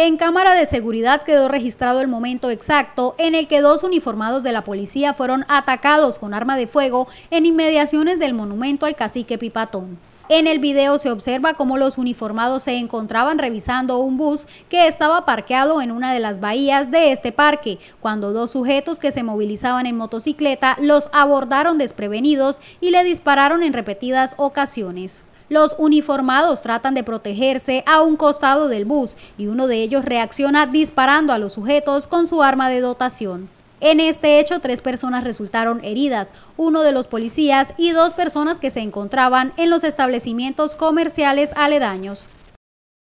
En cámara de seguridad quedó registrado el momento exacto en el que dos uniformados de la policía fueron atacados con arma de fuego en inmediaciones del monumento al cacique Pipatón. En el video se observa cómo los uniformados se encontraban revisando un bus que estaba parqueado en una de las bahías de este parque, cuando dos sujetos que se movilizaban en motocicleta los abordaron desprevenidos y le dispararon en repetidas ocasiones. Los uniformados tratan de protegerse a un costado del bus y uno de ellos reacciona disparando a los sujetos con su arma de dotación. En este hecho, tres personas resultaron heridas, uno de los policías y dos personas que se encontraban en los establecimientos comerciales aledaños.